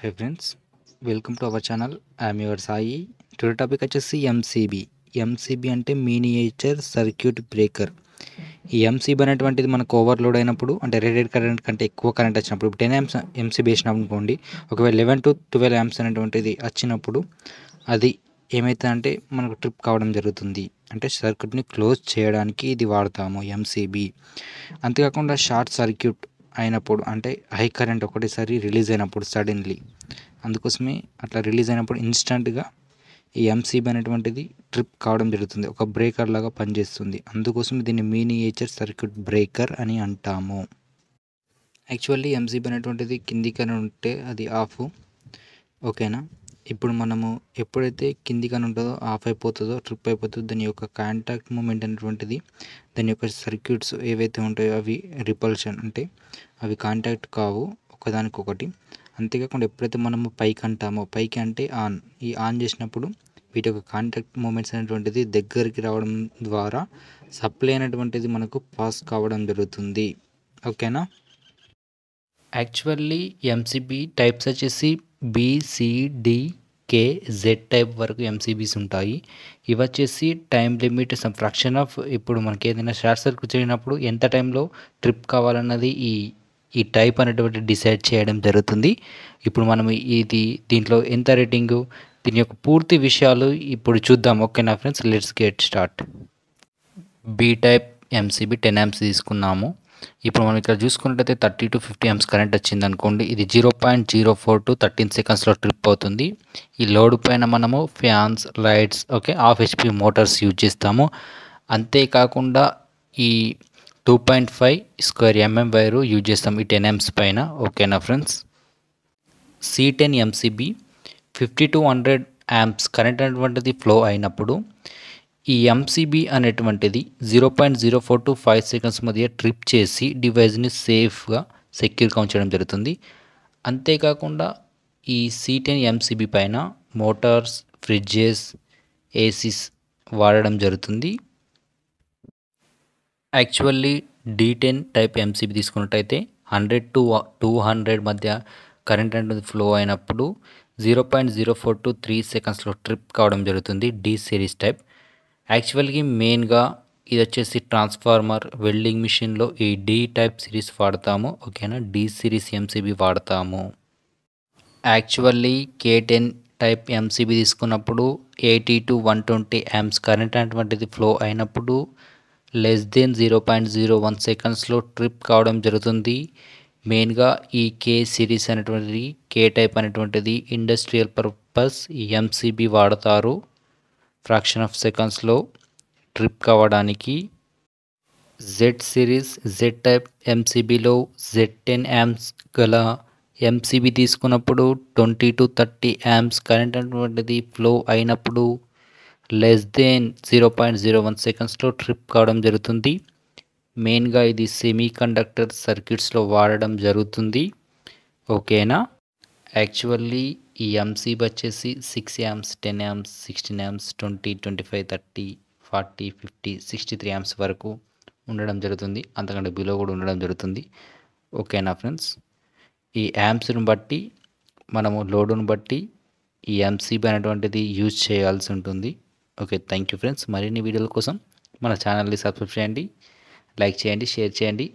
high friends welcome to our channel I'm your Sai today topic వచ్చేసి MCB MCB అంటే miniature circuit breaker ఈ MCB అనేటువంటిది మనకు overload అయినప్పుడు అంటే రేటెడ్ కరెంట్ కంటే ఎక్కువ కరెంట్ వచ్చినప్పుడు టెన్ ఎంస్ ఎంసీబీ వేసినప్పుడు అనుకోండి ఒకవేళ లెవెన్ టు ట్వెల్వ్ ఎంస్ అనేటువంటిది వచ్చినప్పుడు అది అంటే మనకు ట్రిప్ కావడం జరుగుతుంది అంటే సర్క్యూట్ని క్లోజ్ చేయడానికి ఇది వాడతాము ఎంసీబీ అంతేకాకుండా షార్ట్ సర్క్యూట్ అయినప్పుడు అంటే హై కరెంట్ ఒకటేసారి రిలీజ్ అయినప్పుడు సడన్లీ అందుకోసమే అట్లా రిలీజ్ అయినప్పుడు ఇన్స్టంట్గా ఈ ఎంసీబీ అనేటువంటిది ట్రిప్ కావడం జరుగుతుంది ఒక బ్రేకర్ లాగా పనిచేస్తుంది అందుకోసం దీన్ని మీనియేచర్ సర్క్యూట్ బ్రేకర్ అని అంటాము యాక్చువల్లీ ఎంసీబీ అనేటువంటిది కిందికనే ఉంటే అది ఆఫ్ ఓకేనా ఇప్పుడు మనము ఎప్పుడైతే కింది కాని ఉంటుందో ఆఫ్ అయిపోతుందో ట్రిప్ అయిపోతుందో దాని యొక్క కాంటాక్ట్ మూమెంట్ అనేటువంటిది దాని యొక్క సర్క్యూట్స్ ఏవైతే ఉంటాయో అవి రిపల్షన్ అంటే అవి కాంటాక్ట్ కావు ఒకదానికొకటి అంతేకాకుండా ఎప్పుడైతే మనము పైకి అంటామో పైకి అంటే ఆన్ ఈ ఆన్ చేసినప్పుడు వీటి యొక్క కాంటాక్ట్ మూమెంట్స్ అనేటువంటిది దగ్గరికి రావడం ద్వారా సప్లై అనేటువంటిది మనకు పాస్ కావడం జరుగుతుంది ఓకేనా యాక్చువల్లీ ఎంసీబీ టైప్స్ వచ్చేసి బీసీడీ కే జెడ్ టైప్ వరకు ఎంసీబీస్ ఉంటాయి ఇవి వచ్చేసి time limit some fraction of ఇప్పుడు మనకి ఏదైనా షార్ట్ సర్క్యూట్ చేయనప్పుడు ఎంత టైంలో ట్రిప్ కావాలన్నది ఈ ఈ టైప్ అనేటువంటి డిసైడ్ చేయడం జరుగుతుంది ఇప్పుడు మనం ఇది దీంట్లో ఎంత రేటింగు దీని యొక్క పూర్తి విషయాలు ఇప్పుడు చూద్దాం ఓకేనా friends let's get start B type MCB ten MC తీసుకున్నాము ఇప్పుడు మనం ఇక్కడ చూసుకున్నట్టయితే thirty to fifty amps current వచ్చింది అనుకోండి ఇది zero point zero four to thirteen సెకండ్స్లో ట్రిప్ అవుతుంది ఈ లోడ్ పైన మనము fans lights okay half HP motors use చేస్తాము అంతేకాకుండా ఈ two point five square mm wire use చేస్తాం ఈ టెన్ ఎంప్స్ పైన ఓకేనా friends C ten MCB fifty two hundred amps current అనేటువంటిది ఫ్లో అయినప్పుడు ఈ ఎంసీబీ అనేటువంటిది zero point zero four to five seconds మధ్య ట్రిప్ చేసి డివైస్ని సేఫ్గా సెక్యూర్గా ఉంచడం జరుగుతుంది అంతేకాకుండా ఈ సీ టెన్ ఎంసీబీ పైన మోటార్స్ ఫ్రిడ్జెస్ ఏసీస్ వాడడం జరుగుతుంది actually D ten type MCB తీసుకున్నట్టయితే హండ్రెడ్ టు టూ హండ్రెడ్ మధ్య కరెంట్ అనేది ఫ్లో అయినప్పుడు zero point zero four to three సెకండ్స్లో ట్రిప్ కావడం జరుగుతుంది డీ సిరీస్ టైప్ యాక్చువల్గా మెయిన్గా ఇది వచ్చేసి ట్రాన్స్ఫార్మర్ వెల్డింగ్ మిషన్లో ఈ డి టైప్ సిరీస్ వాడతాము ఓకేనా డి సిరీస్ ఎంసీబీ వాడతాము actually K ten type MCB తీసుకున్నప్పుడు eighty to one twenty amps current అనేటువంటిది ఫ్లో అయినప్పుడు less than zero point zero one సెకండ్స్లో ట్రిప్ కావడం జరుగుతుంది మెయిన్గా ఈ కే సిరీస్ అనేటువంటిది కే టైప్ అనేటువంటిది ఇండస్ట్రియల్ పర్పస్ ఎంసీబీ వాడతారు ఫ్రాక్షన్ ఆఫ్ సెకండ్స్లో ట్రిప్ కావడానికి జెడ్ సిరీస్ జెడ్ టైప్ ఎంసీబీలో జెడ్ టెన్ యామ్స్ గల ఎంసీబీ తీసుకున్నప్పుడు twenty to thirty amps current అటువంటిది ఫ్లో అయినప్పుడు less than zero point zero one సెకండ్స్లో ట్రిప్ కావడం జరుగుతుంది మెయిన్గా ఇది సెమీ కండక్టర్ సర్క్యూట్స్లో వాడడం జరుగుతుంది ఓకేనా యాక్చువల్లీ ఈ ఎంసీబీ వచ్చేసి six amps ten amps sixteen amps twenty twenty five thirty forty fifty sixty three amps వరకు ఉండడం జరుగుతుంది అంతకంటే బిలో కూడా ఉండడం జరుగుతుంది ఓకేనా ఫ్రెండ్స్ ఈ యామ్స్ను బట్టి మనము లోడును బట్టి ఈ ఎంసీబీ అనేటువంటిది యూజ్ చేయాల్సి ఉంటుంది ఓకే థ్యాంక్ యూ ఫ్రెండ్స్ మరిన్ని వీడియోల కోసం మన ఛానల్ని సబ్స్క్రైబ్ చేయండి లైక్ చేయండి షేర్ చేయండి